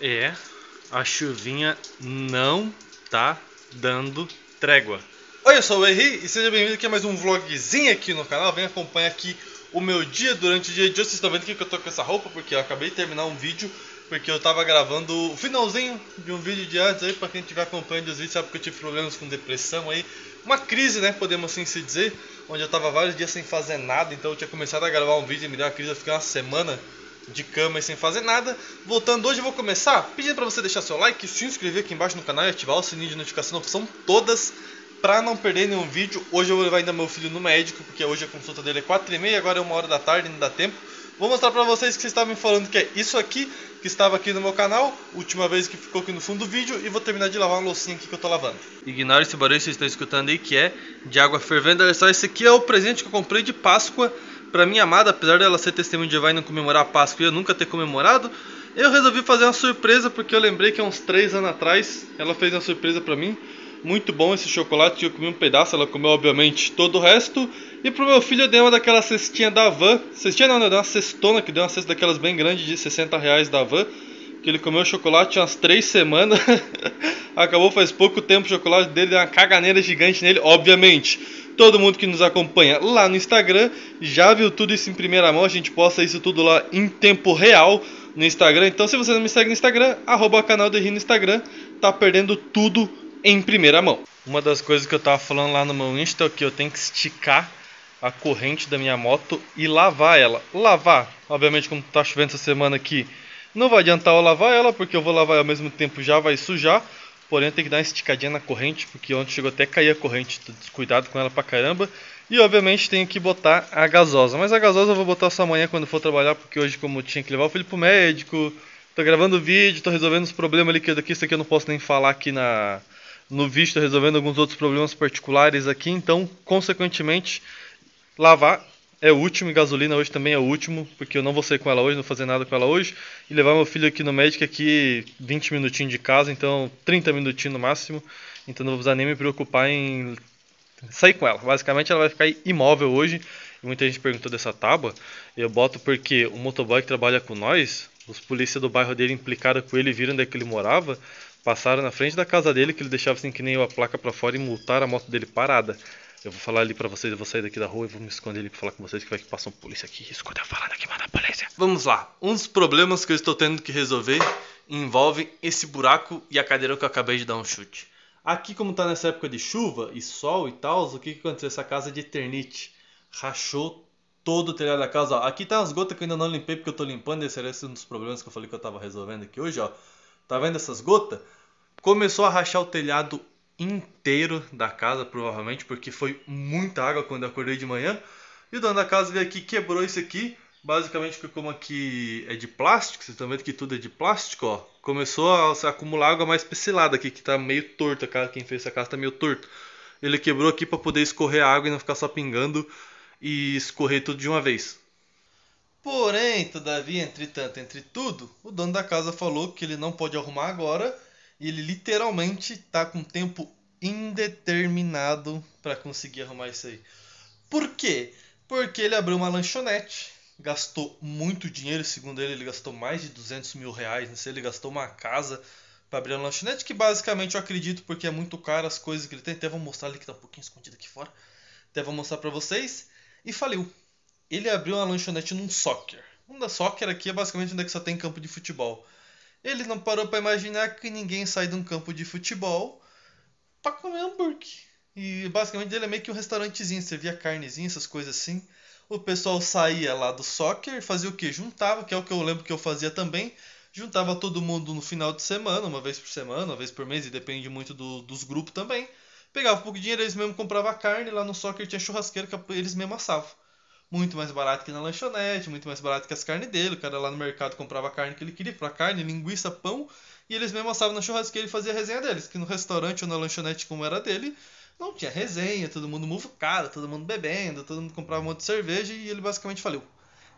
É, a chuvinha não tá dando trégua. Oi, eu sou o e seja bem-vindo aqui a mais um vlogzinho aqui no canal. Vem acompanhar aqui o meu dia durante o dia de hoje. Vocês estão vendo que eu tô com essa roupa porque eu acabei de terminar um vídeo porque eu tava gravando o finalzinho de um vídeo de antes aí, pra quem estiver acompanhando os vídeos sabe que eu tive problemas com depressão aí, uma crise, né, podemos assim se dizer, onde eu tava vários dias sem fazer nada, então eu tinha começado a gravar um vídeo e me deu uma crise, eu fiquei uma semana de cama e sem fazer nada. Voltando hoje, eu vou começar pedindo para você deixar seu like, se inscrever aqui embaixo no canal e ativar o sininho de notificação, opção todas, para não perder nenhum vídeo. Hoje eu vou levar ainda meu filho no médico, porque hoje a consulta dele é 4 e meia, agora é uma hora da tarde, não dá tempo. Vou mostrar para vocês que vocês estavam me falando que é isso aqui, que estava aqui no meu canal, última vez que ficou aqui no fundo do vídeo, e vou terminar de lavar uma loucinha aqui que eu tô lavando. Ignore esse barulho que vocês estão escutando aí, que é de água fervendo, olha só, esse aqui é o presente que eu comprei de Páscoa para minha amada, apesar dela ser testemunha de Jeová e não comemorar a Páscoa e eu nunca ter comemorado, eu resolvi fazer uma surpresa porque eu lembrei que há uns 3 anos atrás ela fez uma surpresa para mim. Muito bom esse chocolate, eu comi um pedaço, ela comeu obviamente todo o resto. E pro meu filho eu dei uma daquela cestinha da van, cestinha não, né, eu dei uma cestona, que deu uma cesta daquelas bem grande de 60 reais da van que ele comeu chocolate umas três semanas. Acabou faz pouco tempo o chocolate dele, deu é uma caganeira gigante nele, obviamente. Todo mundo que nos acompanha lá no Instagram já viu tudo isso em primeira mão. A gente posta isso tudo lá em tempo real no Instagram. Então, se você não me segue no Instagram, arroba canal de no Instagram, tá perdendo tudo em primeira mão. Uma das coisas que eu tava falando lá no meu Insta é que eu tenho que esticar a corrente da minha moto e lavar ela. Lavar, obviamente, como tá chovendo essa semana aqui não vai adiantar eu lavar ela, porque eu vou lavar ao mesmo tempo já vai sujar. Porém, tem que dar uma esticadinha na corrente, porque ontem chegou até a cair a corrente. Tô descuidado com ela pra caramba. E, obviamente, tenho que botar a gasosa. Mas a gasosa eu vou botar só amanhã quando for trabalhar, porque hoje, como eu tinha que levar o filho pro médico, tô gravando vídeo, tô resolvendo os problemas ali que eu daqui, isso aqui eu não posso nem falar aqui na, no vídeo, tô resolvendo alguns outros problemas particulares aqui. Então, consequentemente, lavar é o último, e gasolina hoje também é o último, porque eu não vou sair com ela hoje, não vou fazer nada com ela hoje, e levar meu filho aqui no médico aqui 20 minutinhos de casa, então 30 minutinhos no máximo, então não vou precisar nem me preocupar em sair com ela. Basicamente ela vai ficar imóvel hoje, muita gente perguntou dessa tábua, eu boto porque o motoboy que trabalha com nós, os polícias do bairro dele implicaram com ele, viram onde é que ele morava, passaram na frente da casa dele, que ele deixava assim que nem a placa para fora e multaram a moto dele parada. Eu vou falar ali para vocês, eu vou sair daqui da rua e vou me esconder ali pra falar com vocês que vai que passa um polícia aqui. Escuta eu falando aqui, mano, a polícia. Vamos lá. Um dos problemas que eu estou tendo que resolver envolve esse buraco e a cadeira que eu acabei de dar um chute. Aqui, como tá nessa época de chuva e sol e tal, o que, que aconteceu? Essa casa é de eternite. Rachou todo o telhado da casa. Ó. Aqui tá as gotas que eu ainda não limpei porque eu tô limpando. Esse era esse um dos problemas que eu falei que eu tava resolvendo aqui hoje, ó. Tá vendo essas gotas? Começou a rachar o telhado inteiro da casa, provavelmente, porque foi muita água quando eu acordei de manhã. E o dono da casa veio aqui quebrou isso aqui. Basicamente, porque como aqui é de plástico, vocês estão vendo que tudo é de plástico, ó. Começou a se acumular água mais pincelada aqui, que está meio torto a casa Quem fez essa casa está meio torto. Ele quebrou aqui para poder escorrer a água e não ficar só pingando e escorrer tudo de uma vez. Porém, todavia, entretanto, entre tudo, o dono da casa falou que ele não pode arrumar agora e ele literalmente tá com tempo indeterminado para conseguir arrumar isso aí. Por quê? Porque ele abriu uma lanchonete, gastou muito dinheiro, segundo ele, ele gastou mais de 200 mil reais, não sei, ele gastou uma casa para abrir uma lanchonete, que basicamente eu acredito porque é muito caro as coisas que ele tem. Até vou mostrar ali que tá um pouquinho escondido aqui fora. Até vou mostrar para vocês. E faliu. Ele abriu uma lanchonete num soccer. Um da soccer aqui é basicamente onde é que só tem campo de futebol. Ele não parou para imaginar que ninguém sai de um campo de futebol para comer hambúrguer. E basicamente ele é meio que um restaurantezinho, servia carnezinha, essas coisas assim. O pessoal saía lá do soccer, fazia o que? Juntava, que é o que eu lembro que eu fazia também. Juntava todo mundo no final de semana, uma vez por semana, uma vez por mês, e depende muito do, dos grupos também. Pegava um pouco de dinheiro, eles mesmo compravam carne, lá no soccer tinha churrasqueira que eles mesmo assavam muito mais barato que na lanchonete, muito mais barato que as carnes dele. O cara lá no mercado comprava a carne que ele queria, para carne, linguiça, pão, e eles mesmo assavam na churrasqueira e faziam a resenha deles. Que no restaurante ou na lanchonete, como era dele, não tinha resenha, todo mundo muvucado, todo mundo bebendo, todo mundo comprava um monte de cerveja e ele basicamente faliu.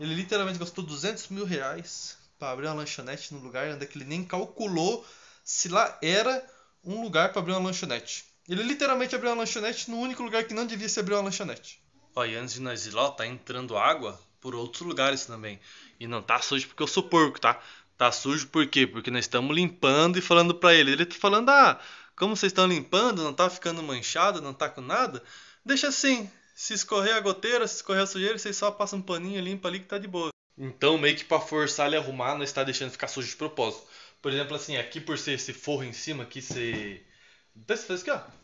Ele literalmente gastou 200 mil reais para abrir uma lanchonete no lugar onde ele nem calculou se lá era um lugar para abrir uma lanchonete. Ele literalmente abriu uma lanchonete no único lugar que não devia se abrir uma lanchonete. Olha, antes de nós ir lá, ó, tá entrando água por outros lugares também. E não tá sujo porque eu sou porco, tá? Tá sujo por quê? Porque nós estamos limpando e falando para ele. Ele tá falando, ah, como vocês estão limpando, não tá ficando manchado, não tá com nada? Deixa assim. Se escorrer a goteira, se escorrer a sujeira, vocês só passam um paninho limpo ali que tá de boa. Então, meio que pra forçar ele a arrumar, nós tá deixando ficar sujo de propósito. Por exemplo, assim, aqui por ser esse forro em cima, aqui ser. Você... Desce, você aqui, ó.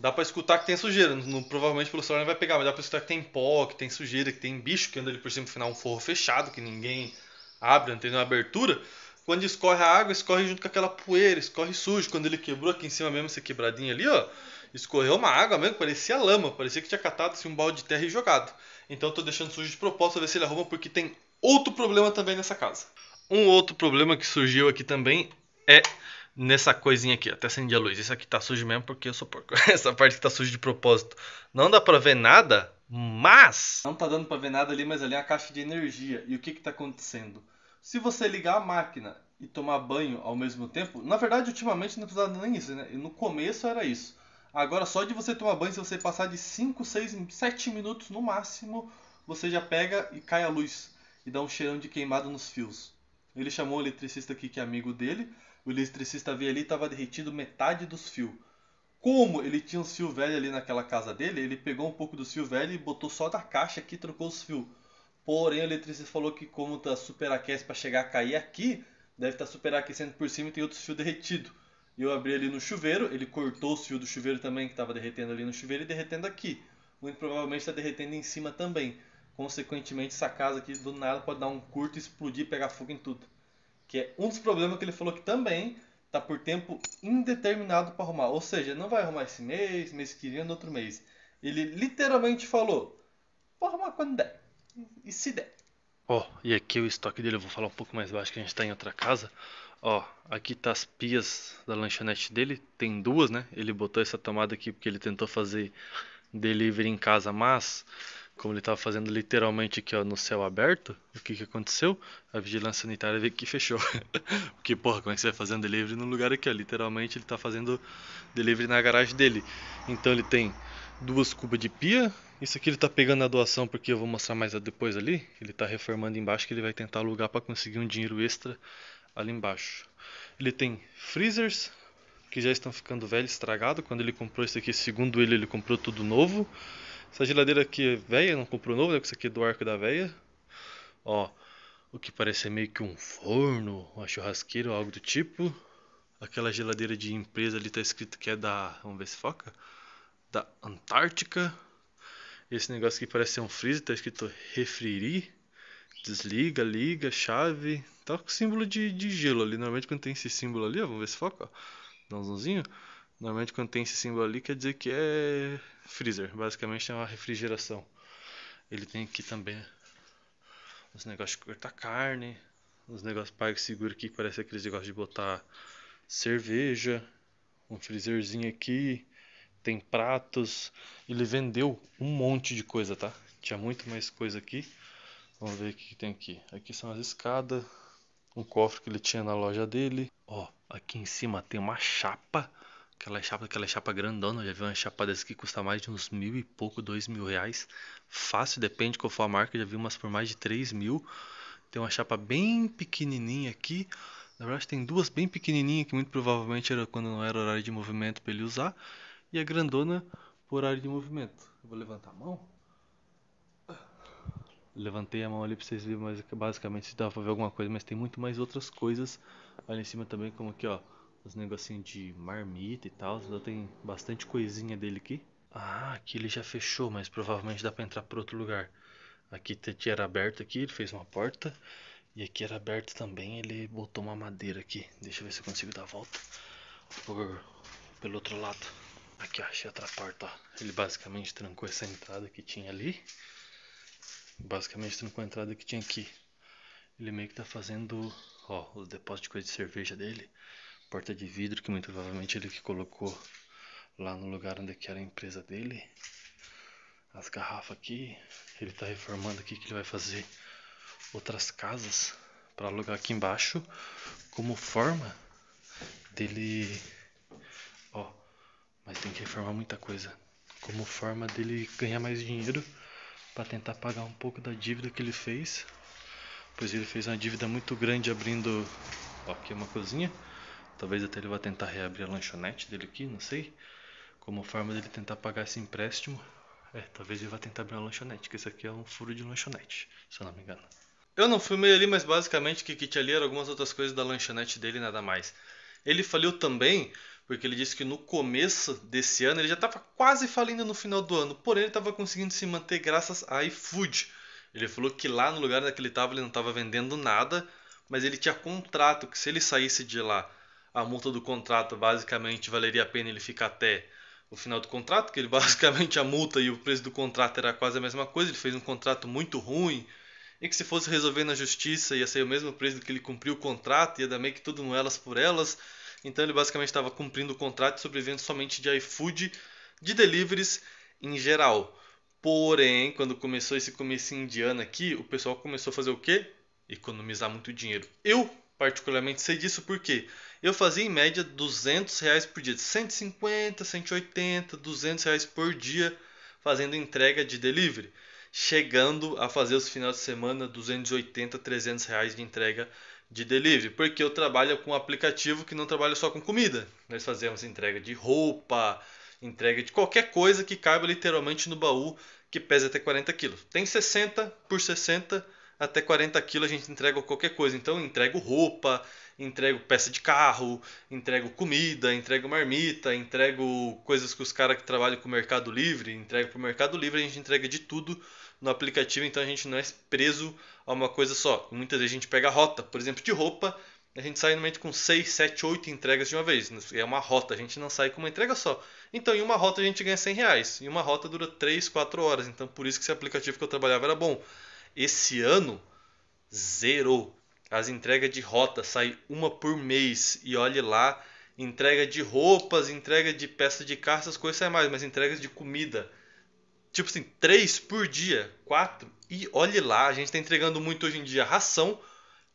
Dá pra escutar que tem sujeira. provavelmente pelo celular não vai pegar, mas dá pra escutar que tem pó, que tem sujeira, que tem bicho que anda ali por cima, final é um forro fechado, que ninguém abre, não tem nenhuma abertura. Quando escorre a água, escorre junto com aquela poeira, escorre sujo. Quando ele quebrou aqui em cima mesmo, essa quebradinha ali, ó, escorreu uma água mesmo, parecia lama, parecia que tinha catado assim, um balde de terra e jogado. Então eu tô deixando sujo de propósito pra ver se ele arruma, porque tem outro problema também nessa casa. Um outro problema que surgiu aqui também é nessa coisinha aqui, até acende a luz. Isso aqui tá sujo mesmo porque eu sou porco. Essa parte que tá suja de propósito. Não dá pra ver nada, mas. Não tá dando pra ver nada ali, mas ali é a caixa de energia. E o que que tá acontecendo? Se você ligar a máquina e tomar banho ao mesmo tempo, na verdade, ultimamente não precisava nem isso, né? No começo era isso. Agora, só de você tomar banho, se você passar de 5, 6, 7 minutos no máximo, você já pega e cai a luz e dá um cheirão de queimado nos fios. Ele chamou o eletricista aqui, que é amigo dele, o eletricista veio ali e estava derretido metade dos fios. Como ele tinha uns fios velhos ali naquela casa dele, ele pegou um pouco dos fios velhos e botou só da caixa aqui e trocou os fios. Porém, o eletricista falou que como está superaquece para chegar a cair aqui, deve estar tá superaquecendo por cima e tem outros fios derretidos. Eu abri ali no chuveiro, ele cortou os fios do chuveiro também, que estava derretendo ali no chuveiro, e derretendo aqui. Muito provavelmente está derretendo em cima também. Consequentemente, essa casa aqui do nada pode dar um curto, explodir e pegar fogo em tudo. Que é um dos problemas que ele falou que também tá por tempo indeterminado para arrumar. Ou seja, não vai arrumar esse mês, mês que vem, no outro mês. Ele literalmente falou: vou arrumar quando der. E se der. Ó, oh, e aqui o estoque dele eu vou falar um pouco mais baixo que a gente tá em outra casa. Ó, oh, aqui tá as pias da lanchonete dele, tem duas, né? Ele botou essa tomada aqui porque ele tentou fazer delivery em casa, mas como ele estava fazendo literalmente aqui ó, no céu aberto, o que, que aconteceu? A vigilância sanitária veio que fechou. Porque, porra, como é que você vai fazendo delivery num lugar aqui? Ó? Literalmente ele está fazendo delivery na garagem dele. Então ele tem duas cubas de pia. Isso aqui ele está pegando a doação porque eu vou mostrar mais depois ali. Ele está reformando embaixo que ele vai tentar alugar para conseguir um dinheiro extra ali embaixo. Ele tem freezers, que já estão ficando velho, estragado. Quando ele comprou isso aqui, segundo ele, ele comprou tudo novo. Essa geladeira aqui é velha, não comprou novo, né? Que isso aqui é do arco da velha. Ó, o que parece é meio que um forno, uma churrasqueira ou algo do tipo. Aquela geladeira de empresa ali tá escrito que é da, vamos ver se foca, da Antártica. Esse negócio aqui parece ser um freezer, tá escrito refriri. Desliga, liga, chave. Tá com símbolo de, de gelo ali. Normalmente quando tem esse símbolo ali, ó, vamos ver se foca, ó. Dá um zoomzinho. Normalmente quando tem esse símbolo ali quer dizer que é freezer, basicamente é uma refrigeração. Ele tem aqui também os negócios de cortar carne, os negócios pago que segura aqui, parece aqueles negócios de botar cerveja, um freezerzinho aqui, tem pratos. Ele vendeu um monte de coisa, tá? Tinha muito mais coisa aqui. Vamos ver o que tem aqui. Aqui são as escadas, um cofre que ele tinha na loja dele. Ó, aqui em cima tem uma chapa Aquela chapa, aquela chapa grandona, já vi uma chapa dessa que custa mais de uns mil e pouco, dois mil reais. Fácil, depende qual for a marca, já vi umas por mais de três mil. Tem uma chapa bem pequenininha aqui. Na verdade tem duas bem pequenininhas que muito provavelmente era quando não era horário de movimento para ele usar. E a grandona por horário de movimento. Eu vou levantar a mão. Levantei a mão ali para vocês verem, mas basicamente se dava para ver alguma coisa, mas tem muito mais outras coisas ali em cima também, como aqui ó os negocinhos de marmita e tal. Ainda tem bastante coisinha dele aqui. Ah, aqui ele já fechou, mas provavelmente dá pra entrar por outro lugar. Aqui era aberto aqui, ele fez uma porta. E aqui era aberto também, ele botou uma madeira aqui. Deixa eu ver se eu consigo dar a volta por, pelo outro lado. Aqui, ó, achei outra porta, ó. Ele basicamente trancou essa entrada que tinha ali. Basicamente trancou a entrada que tinha aqui. Ele meio que tá fazendo, ó, os depósitos de coisa de cerveja dele porta de vidro que muito provavelmente ele que colocou lá no lugar onde que era a empresa dele. As garrafas aqui, ele está reformando aqui que ele vai fazer outras casas para alugar aqui embaixo como forma dele ó, mas tem que reformar muita coisa, como forma dele ganhar mais dinheiro para tentar pagar um pouco da dívida que ele fez. Pois ele fez uma dívida muito grande abrindo ó, aqui uma cozinha Talvez até ele vá tentar reabrir a lanchonete dele aqui, não sei. Como forma dele tentar pagar esse empréstimo. É, talvez ele vá tentar abrir uma lanchonete, que esse aqui é um furo de lanchonete, se eu não me engano. Eu não filmei ali, mas basicamente o que tinha ali era algumas outras coisas da lanchonete dele e nada mais. Ele faliu também porque ele disse que no começo desse ano ele já estava quase falindo no final do ano, porém ele estava conseguindo se manter graças a iFood. Ele falou que lá no lugar onde ele estava ele não estava vendendo nada, mas ele tinha contrato que se ele saísse de lá a multa do contrato basicamente valeria a pena ele ficar até o final do contrato, que ele basicamente a multa e o preço do contrato era quase a mesma coisa, ele fez um contrato muito ruim, e que se fosse resolver na justiça ia ser o mesmo preço do que ele cumpriu o contrato, ia dar meio que tudo no elas por elas. Então ele basicamente estava cumprindo o contrato e sobrevivendo somente de iFood, de deliveries em geral. Porém, quando começou esse começo indiano aqui, o pessoal começou a fazer o quê? Economizar muito dinheiro. Eu particularmente sei disso porque eu fazia em média 200 reais por dia, 150, 180, 200 reais por dia fazendo entrega de delivery, chegando a fazer os finais de semana 280, 300 reais de entrega de delivery, porque eu trabalho com um aplicativo que não trabalha só com comida. Nós fazemos entrega de roupa, entrega de qualquer coisa que caiba literalmente no baú que pesa até 40 quilos. Tem 60 por 60 até 40 quilos a gente entrega qualquer coisa. Então eu entrego roupa, entrego peça de carro, entrego comida, entrego marmita, entrego coisas que os caras que trabalham com o Mercado Livre, entrego para o Mercado Livre, a gente entrega de tudo no aplicativo, então a gente não é preso a uma coisa só. Muitas vezes a gente pega a rota, por exemplo, de roupa, a gente sai no momento com 6, 7, 8 entregas de uma vez. É uma rota, a gente não sai com uma entrega só. Então, em uma rota a gente ganha 100 reais. E uma rota dura 3, 4 horas. Então, por isso que esse aplicativo que eu trabalhava era bom. Esse ano, zerou. As entregas de rota saem uma por mês e olhe lá, entrega de roupas, entrega de peças de carro, essas coisas saem mais, mas entregas de comida, tipo assim, três por dia, quatro. E olhe lá, a gente está entregando muito hoje em dia ração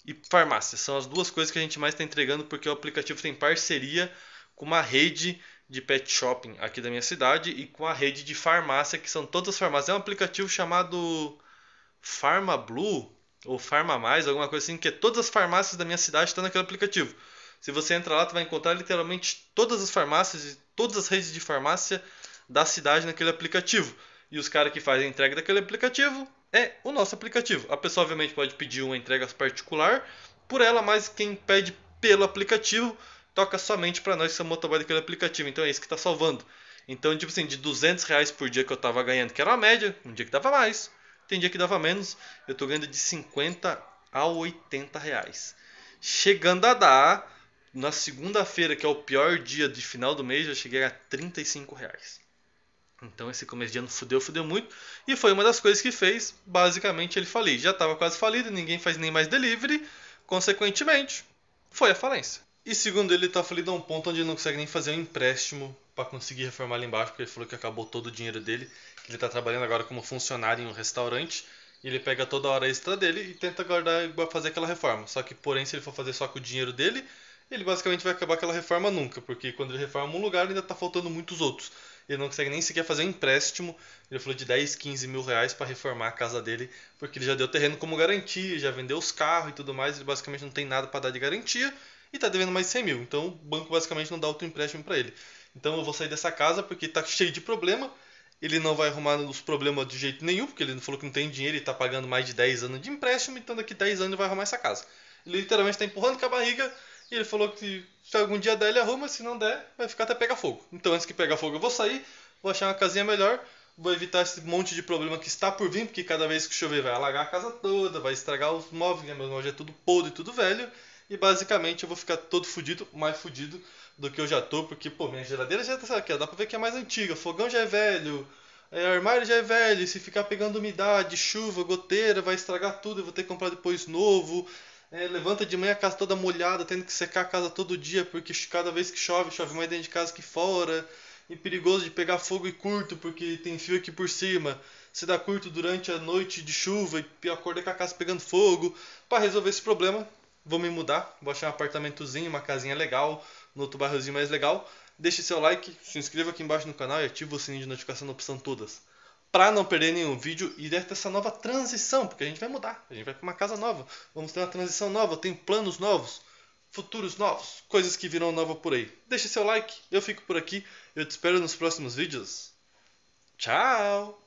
e farmácia. São as duas coisas que a gente mais está entregando porque o aplicativo tem parceria com uma rede de pet shopping aqui da minha cidade e com a rede de farmácia, que são todas as farmácias. É um aplicativo chamado Farma Blue ou Farma Mais, alguma coisa assim, que é todas as farmácias da minha cidade estão naquele aplicativo. Se você entrar lá, você vai encontrar literalmente todas as farmácias e todas as redes de farmácia da cidade naquele aplicativo. E os caras que fazem a entrega daquele aplicativo é o nosso aplicativo. A pessoa obviamente pode pedir uma entrega particular por ela, mas quem pede pelo aplicativo toca somente para nós que somos motoboy daquele aplicativo. Então é isso que está salvando. Então, tipo assim, de 200 reais por dia que eu estava ganhando, que era a média, um dia que dava mais, tem dia que dava menos. Eu estou ganhando de 50 a 80 reais. Chegando a dar, na segunda-feira, que é o pior dia de final do mês, eu cheguei a 35 reais. Então esse começo de ano fudeu, fudeu muito. E foi uma das coisas que fez, basicamente, ele falir. Já estava quase falido, ninguém faz nem mais delivery. Consequentemente, foi a falência. E segundo ele, está falido a um ponto onde ele não consegue nem fazer um empréstimo para conseguir reformar ali embaixo, porque ele falou que acabou todo o dinheiro dele, que ele está trabalhando agora como funcionário em um restaurante, e ele pega toda a hora extra dele e tenta guardar fazer aquela reforma. Só que, porém, se ele for fazer só com o dinheiro dele, ele basicamente vai acabar aquela reforma nunca, porque quando ele reforma um lugar, ainda está faltando muitos outros. Ele não consegue nem sequer fazer um empréstimo. Ele falou de 10, 15 mil reais para reformar a casa dele, porque ele já deu terreno como garantia, já vendeu os carros e tudo mais. Ele basicamente não tem nada para dar de garantia e está devendo mais 100 mil. Então o banco basicamente não dá outro empréstimo para ele. Então eu vou sair dessa casa porque tá cheio de problema. Ele não vai arrumar os problemas de jeito nenhum, porque ele falou que não tem dinheiro e tá pagando mais de 10 anos de empréstimo, então daqui 10 anos ele vai arrumar essa casa. Ele literalmente tá empurrando com a barriga e ele falou que se algum dia der, ele arruma, se não der, vai ficar até pegar fogo. Então antes que pegar fogo eu vou sair, vou achar uma casinha melhor, vou evitar esse monte de problema que está por vir, porque cada vez que chover vai alagar a casa toda, vai estragar os móveis, né? meus móveis é tudo podre, tudo velho. E basicamente eu vou ficar todo fudido, mais fudido do que eu já tô, porque, pô, minha geladeira já tá aqui, dá pra ver que é mais antiga, fogão já é velho, é, armário já é velho, se ficar pegando umidade, chuva, goteira, vai estragar tudo, eu vou ter que comprar depois novo. É, levanta de manhã a casa toda molhada, tendo que secar a casa todo dia, porque cada vez que chove, chove mais dentro de casa que fora. E perigoso de pegar fogo e curto, porque tem fio aqui por cima. Se dá curto durante a noite de chuva e acorda com a casa pegando fogo. Para resolver esse problema, vou me mudar, vou achar um apartamentozinho, uma casinha legal, no outro bairrozinho mais legal. Deixe seu like, se inscreva aqui embaixo no canal e ative o sininho de notificação na opção todas. Para não perder nenhum vídeo e deve ter essa nova transição, porque a gente vai mudar, a gente vai para uma casa nova, vamos ter uma transição nova, tem planos novos, futuros novos, coisas que virão nova por aí. Deixe seu like, eu fico por aqui, eu te espero nos próximos vídeos. Tchau!